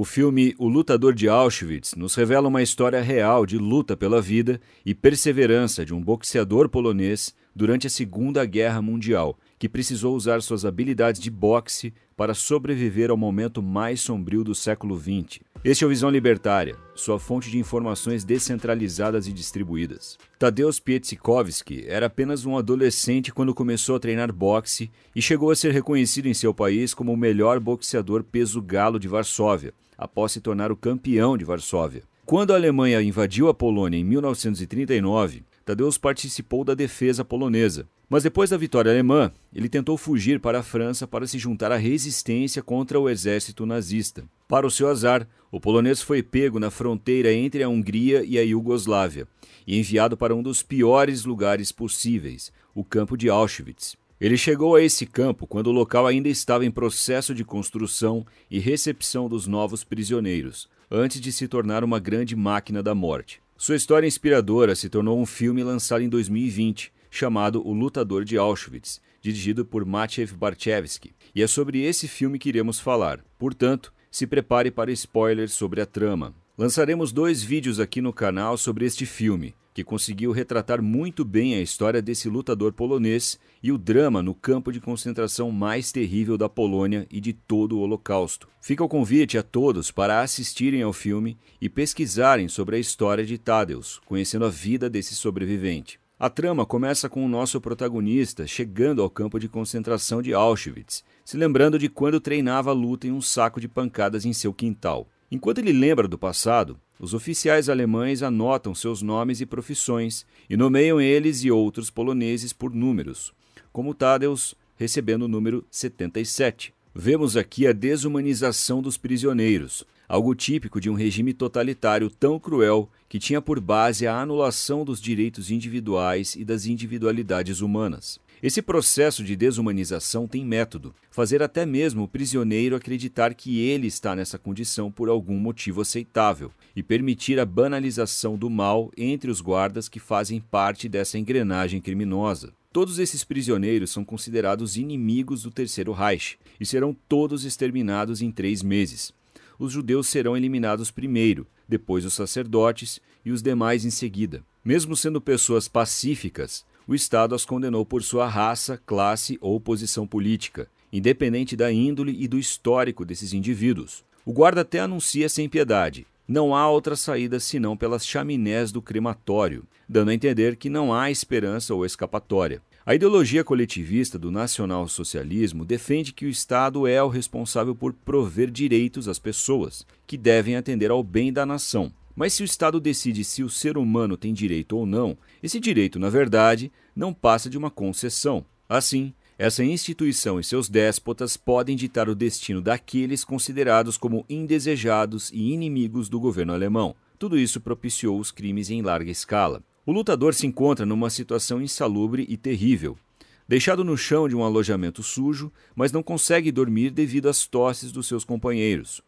O filme O Lutador de Auschwitz nos revela uma história real de luta pela vida e perseverança de um boxeador polonês durante a Segunda Guerra Mundial, que precisou usar suas habilidades de boxe para sobreviver ao momento mais sombrio do século XX, este é o Visão Libertária, sua fonte de informações descentralizadas e distribuídas. Tadeusz Pietzikowski era apenas um adolescente quando começou a treinar boxe e chegou a ser reconhecido em seu país como o melhor boxeador peso galo de Varsóvia, após se tornar o campeão de Varsóvia. Quando a Alemanha invadiu a Polônia em 1939, Tadeusz tá, participou da defesa polonesa. Mas depois da vitória alemã, ele tentou fugir para a França para se juntar à resistência contra o exército nazista. Para o seu azar, o polonês foi pego na fronteira entre a Hungria e a Iugoslávia e enviado para um dos piores lugares possíveis, o campo de Auschwitz. Ele chegou a esse campo quando o local ainda estava em processo de construção e recepção dos novos prisioneiros, antes de se tornar uma grande máquina da morte. Sua história inspiradora se tornou um filme lançado em 2020, chamado O Lutador de Auschwitz, dirigido por Maciej Barczewski. E é sobre esse filme que iremos falar. Portanto, se prepare para spoilers sobre a trama. Lançaremos dois vídeos aqui no canal sobre este filme, que conseguiu retratar muito bem a história desse lutador polonês e o drama no campo de concentração mais terrível da Polônia e de todo o Holocausto. Fica o convite a todos para assistirem ao filme e pesquisarem sobre a história de Tadeusz, conhecendo a vida desse sobrevivente. A trama começa com o nosso protagonista chegando ao campo de concentração de Auschwitz, se lembrando de quando treinava a luta em um saco de pancadas em seu quintal. Enquanto ele lembra do passado, os oficiais alemães anotam seus nomes e profissões e nomeiam eles e outros poloneses por números, como Tadeusz recebendo o número 77. Vemos aqui a desumanização dos prisioneiros, algo típico de um regime totalitário tão cruel que tinha por base a anulação dos direitos individuais e das individualidades humanas. Esse processo de desumanização tem método, fazer até mesmo o prisioneiro acreditar que ele está nessa condição por algum motivo aceitável e permitir a banalização do mal entre os guardas que fazem parte dessa engrenagem criminosa. Todos esses prisioneiros são considerados inimigos do Terceiro Reich e serão todos exterminados em três meses. Os judeus serão eliminados primeiro, depois os sacerdotes e os demais em seguida. Mesmo sendo pessoas pacíficas, o Estado as condenou por sua raça, classe ou posição política, independente da índole e do histórico desses indivíduos. O guarda até anuncia sem piedade: não há outra saída senão pelas chaminés do crematório, dando a entender que não há esperança ou escapatória. A ideologia coletivista do nacionalsocialismo defende que o Estado é o responsável por prover direitos às pessoas, que devem atender ao bem da nação, mas se o Estado decide se o ser humano tem direito ou não, esse direito, na verdade, não passa de uma concessão. Assim, essa instituição e seus déspotas podem ditar o destino daqueles considerados como indesejados e inimigos do governo alemão. Tudo isso propiciou os crimes em larga escala. O lutador se encontra numa situação insalubre e terrível. Deixado no chão de um alojamento sujo, mas não consegue dormir devido às tosses dos seus companheiros.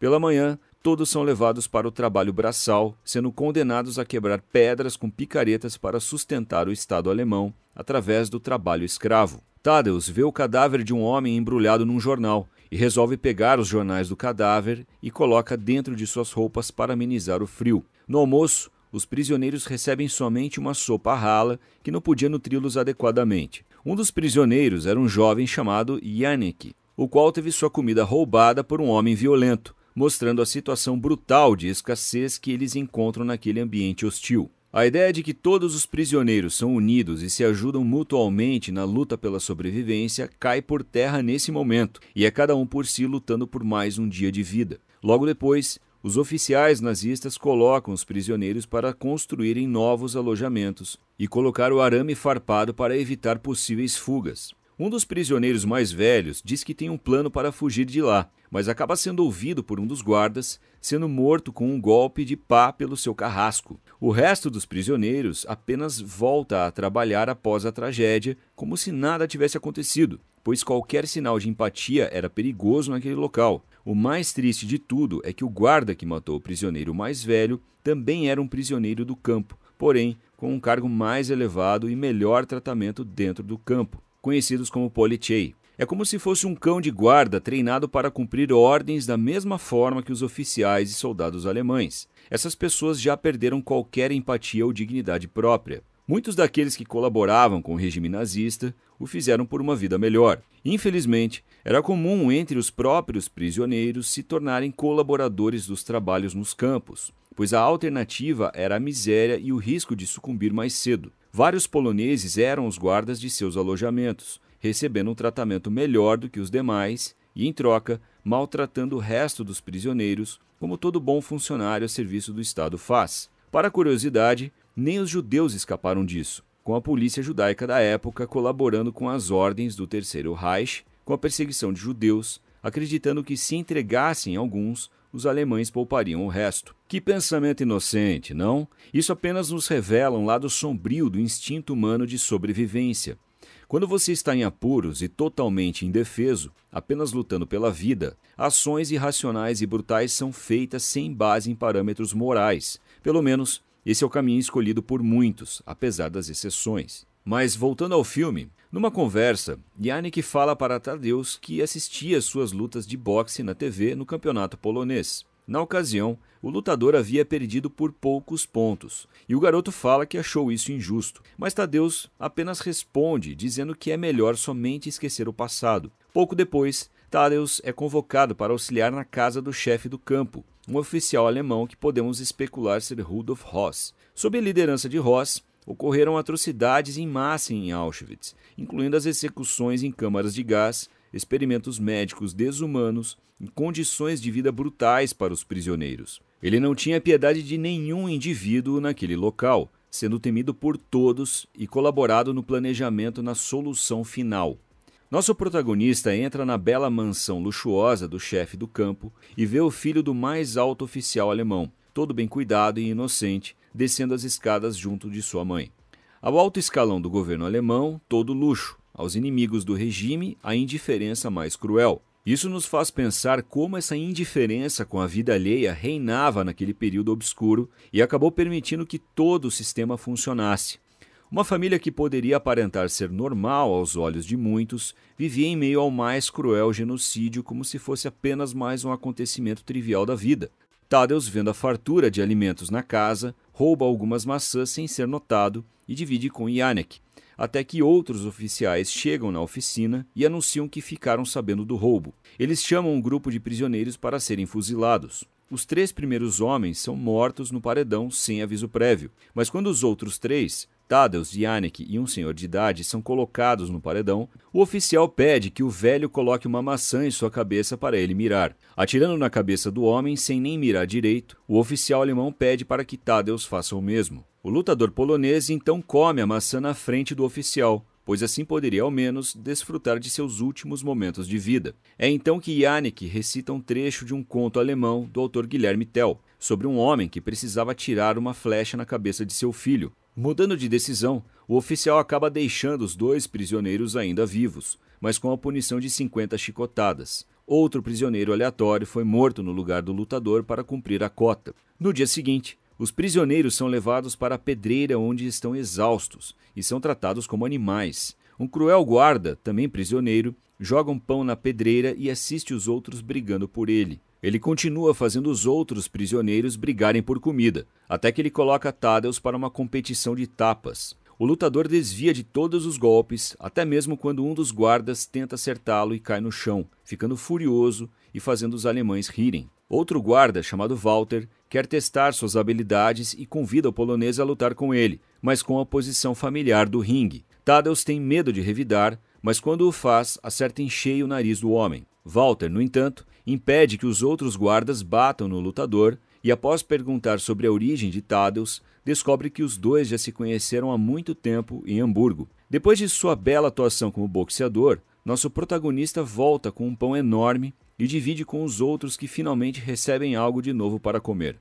Pela manhã, todos são levados para o trabalho braçal, sendo condenados a quebrar pedras com picaretas para sustentar o Estado alemão através do trabalho escravo. Tadeus vê o cadáver de um homem embrulhado num jornal e resolve pegar os jornais do cadáver e coloca dentro de suas roupas para amenizar o frio. No almoço, os prisioneiros recebem somente uma sopa rala que não podia nutri-los adequadamente. Um dos prisioneiros era um jovem chamado Yannick, o qual teve sua comida roubada por um homem violento mostrando a situação brutal de escassez que eles encontram naquele ambiente hostil. A ideia é de que todos os prisioneiros são unidos e se ajudam mutualmente na luta pela sobrevivência cai por terra nesse momento, e é cada um por si lutando por mais um dia de vida. Logo depois, os oficiais nazistas colocam os prisioneiros para construírem novos alojamentos e colocar o arame farpado para evitar possíveis fugas. Um dos prisioneiros mais velhos diz que tem um plano para fugir de lá, mas acaba sendo ouvido por um dos guardas, sendo morto com um golpe de pá pelo seu carrasco. O resto dos prisioneiros apenas volta a trabalhar após a tragédia, como se nada tivesse acontecido, pois qualquer sinal de empatia era perigoso naquele local. O mais triste de tudo é que o guarda que matou o prisioneiro mais velho também era um prisioneiro do campo, porém com um cargo mais elevado e melhor tratamento dentro do campo, conhecidos como polichei. É como se fosse um cão de guarda treinado para cumprir ordens da mesma forma que os oficiais e soldados alemães. Essas pessoas já perderam qualquer empatia ou dignidade própria. Muitos daqueles que colaboravam com o regime nazista o fizeram por uma vida melhor. Infelizmente, era comum entre os próprios prisioneiros se tornarem colaboradores dos trabalhos nos campos, pois a alternativa era a miséria e o risco de sucumbir mais cedo. Vários poloneses eram os guardas de seus alojamentos, recebendo um tratamento melhor do que os demais e, em troca, maltratando o resto dos prisioneiros, como todo bom funcionário a serviço do Estado faz. Para curiosidade, nem os judeus escaparam disso, com a polícia judaica da época colaborando com as ordens do Terceiro Reich com a perseguição de judeus, acreditando que se entregassem alguns, os alemães poupariam o resto. Que pensamento inocente, não? Isso apenas nos revela um lado sombrio do instinto humano de sobrevivência, quando você está em apuros e totalmente indefeso, apenas lutando pela vida, ações irracionais e brutais são feitas sem base em parâmetros morais. Pelo menos, esse é o caminho escolhido por muitos, apesar das exceções. Mas voltando ao filme, numa conversa, Yannick fala para Tadeus que assistia suas lutas de boxe na TV no campeonato polonês. Na ocasião, o lutador havia perdido por poucos pontos, e o garoto fala que achou isso injusto. Mas Tadeus apenas responde, dizendo que é melhor somente esquecer o passado. Pouco depois, Tadeus é convocado para auxiliar na casa do chefe do campo, um oficial alemão que podemos especular ser Rudolf Ross. Sob a liderança de Ross, ocorreram atrocidades em massa em Auschwitz, incluindo as execuções em câmaras de gás experimentos médicos desumanos e condições de vida brutais para os prisioneiros. Ele não tinha piedade de nenhum indivíduo naquele local, sendo temido por todos e colaborado no planejamento na solução final. Nosso protagonista entra na bela mansão luxuosa do chefe do campo e vê o filho do mais alto oficial alemão, todo bem cuidado e inocente, descendo as escadas junto de sua mãe. Ao alto escalão do governo alemão, todo luxo, aos inimigos do regime a indiferença mais cruel. Isso nos faz pensar como essa indiferença com a vida alheia reinava naquele período obscuro e acabou permitindo que todo o sistema funcionasse. Uma família que poderia aparentar ser normal aos olhos de muitos vivia em meio ao mais cruel genocídio como se fosse apenas mais um acontecimento trivial da vida. Tadeus, vendo a fartura de alimentos na casa, rouba algumas maçãs sem ser notado e divide com Yannick, até que outros oficiais chegam na oficina e anunciam que ficaram sabendo do roubo. Eles chamam um grupo de prisioneiros para serem fuzilados. Os três primeiros homens são mortos no paredão sem aviso prévio, mas quando os outros três, Tadeusz Yannick e um senhor de idade são colocados no paredão, o oficial pede que o velho coloque uma maçã em sua cabeça para ele mirar. Atirando na cabeça do homem sem nem mirar direito, o oficial alemão pede para que Tadeusz faça o mesmo. O lutador polonês então come a maçã na frente do oficial, pois assim poderia ao menos desfrutar de seus últimos momentos de vida. É então que Yannick recita um trecho de um conto alemão do autor Guilherme Tell, sobre um homem que precisava tirar uma flecha na cabeça de seu filho, Mudando de decisão, o oficial acaba deixando os dois prisioneiros ainda vivos, mas com a punição de 50 chicotadas. Outro prisioneiro aleatório foi morto no lugar do lutador para cumprir a cota. No dia seguinte, os prisioneiros são levados para a pedreira onde estão exaustos e são tratados como animais. Um cruel guarda, também prisioneiro, joga um pão na pedreira e assiste os outros brigando por ele. Ele continua fazendo os outros prisioneiros brigarem por comida, até que ele coloca Tadeus para uma competição de tapas. O lutador desvia de todos os golpes, até mesmo quando um dos guardas tenta acertá-lo e cai no chão, ficando furioso e fazendo os alemães rirem. Outro guarda, chamado Walter, quer testar suas habilidades e convida o polonês a lutar com ele, mas com a posição familiar do ringue. Taddeus tem medo de revidar, mas quando o faz, acerta em cheio o nariz do homem. Walter, no entanto, impede que os outros guardas batam no lutador e, após perguntar sobre a origem de Taddeus, descobre que os dois já se conheceram há muito tempo em Hamburgo. Depois de sua bela atuação como boxeador, nosso protagonista volta com um pão enorme e divide com os outros que finalmente recebem algo de novo para comer.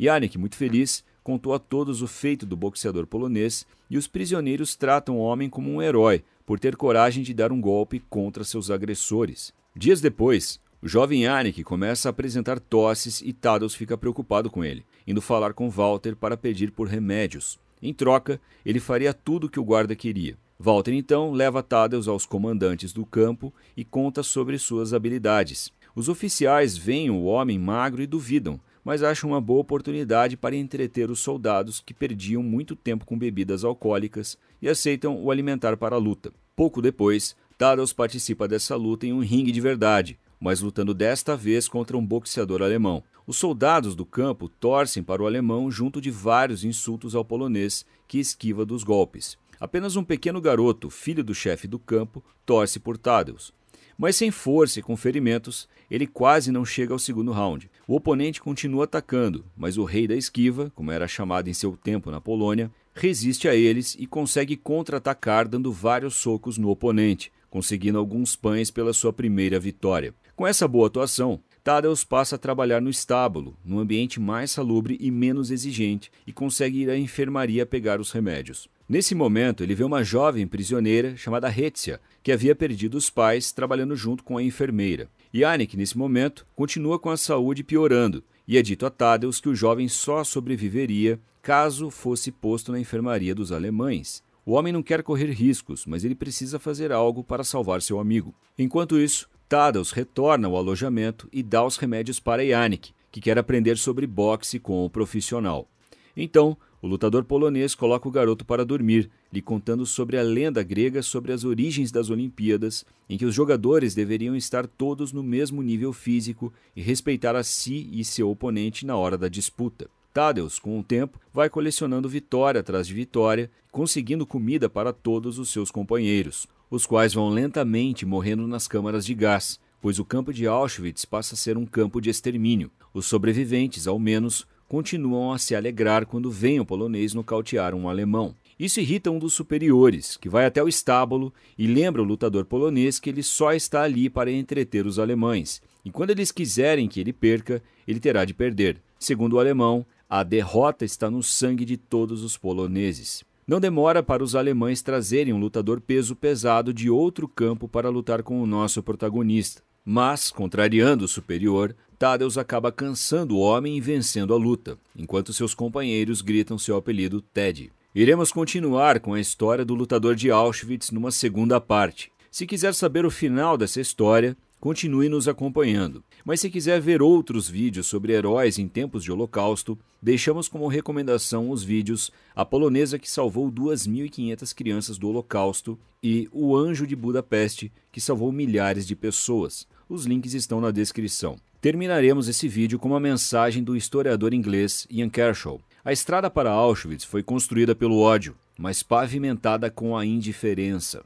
Yannick, muito feliz, contou a todos o feito do boxeador polonês e os prisioneiros tratam o homem como um herói por ter coragem de dar um golpe contra seus agressores. Dias depois, o jovem Yannick começa a apresentar tosses e Tados fica preocupado com ele, indo falar com Walter para pedir por remédios. Em troca, ele faria tudo o que o guarda queria. Walter então leva Tadeus aos comandantes do campo e conta sobre suas habilidades. Os oficiais veem o homem magro e duvidam, mas acho uma boa oportunidade para entreter os soldados que perdiam muito tempo com bebidas alcoólicas e aceitam o alimentar para a luta. Pouco depois, Taros participa dessa luta em um ringue de verdade, mas lutando desta vez contra um boxeador alemão. Os soldados do campo torcem para o alemão junto de vários insultos ao polonês, que esquiva dos golpes. Apenas um pequeno garoto, filho do chefe do campo, torce por Tadeus, Mas sem força e com ferimentos, ele quase não chega ao segundo round. O oponente continua atacando, mas o rei da esquiva, como era chamado em seu tempo na Polônia, resiste a eles e consegue contra-atacar dando vários socos no oponente, conseguindo alguns pães pela sua primeira vitória. Com essa boa atuação, Tadeus passa a trabalhar no estábulo, num ambiente mais salubre e menos exigente, e consegue ir à enfermaria pegar os remédios. Nesse momento, ele vê uma jovem prisioneira chamada Hetzia, que havia perdido os pais trabalhando junto com a enfermeira. Yannick, nesse momento, continua com a saúde piorando e é dito a Tadeus que o jovem só sobreviveria caso fosse posto na enfermaria dos alemães. O homem não quer correr riscos, mas ele precisa fazer algo para salvar seu amigo. Enquanto isso, Tadeus retorna ao alojamento e dá os remédios para Yannick, que quer aprender sobre boxe com o profissional. Então, o lutador polonês coloca o garoto para dormir, lhe contando sobre a lenda grega sobre as origens das Olimpíadas, em que os jogadores deveriam estar todos no mesmo nível físico e respeitar a si e seu oponente na hora da disputa. Tadeus, com o tempo, vai colecionando vitória atrás de vitória, conseguindo comida para todos os seus companheiros, os quais vão lentamente morrendo nas câmaras de gás, pois o campo de Auschwitz passa a ser um campo de extermínio. Os sobreviventes, ao menos, continuam a se alegrar quando veem o polonês nocautear um alemão. Isso irrita um dos superiores, que vai até o estábulo e lembra o lutador polonês que ele só está ali para entreter os alemães. E quando eles quiserem que ele perca, ele terá de perder. Segundo o alemão, a derrota está no sangue de todos os poloneses. Não demora para os alemães trazerem um lutador peso pesado de outro campo para lutar com o nosso protagonista. Mas, contrariando o superior, Tadeus acaba cansando o homem e vencendo a luta, enquanto seus companheiros gritam seu apelido Ted. Iremos continuar com a história do lutador de Auschwitz numa segunda parte. Se quiser saber o final dessa história, Continue nos acompanhando. Mas se quiser ver outros vídeos sobre heróis em tempos de holocausto, deixamos como recomendação os vídeos A Polonesa que salvou 2.500 crianças do holocausto e O Anjo de Budapeste que salvou milhares de pessoas. Os links estão na descrição. Terminaremos esse vídeo com uma mensagem do historiador inglês Ian Kershaw. A estrada para Auschwitz foi construída pelo ódio, mas pavimentada com a indiferença.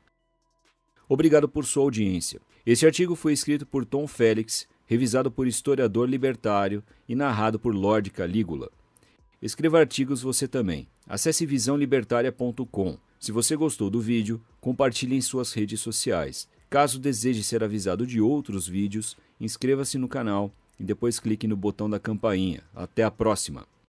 Obrigado por sua audiência. Este artigo foi escrito por Tom Félix, revisado por historiador libertário e narrado por Lord Calígula. Escreva artigos você também. Acesse visãolibertaria.com. Se você gostou do vídeo, compartilhe em suas redes sociais. Caso deseje ser avisado de outros vídeos, inscreva-se no canal e depois clique no botão da campainha. Até a próxima!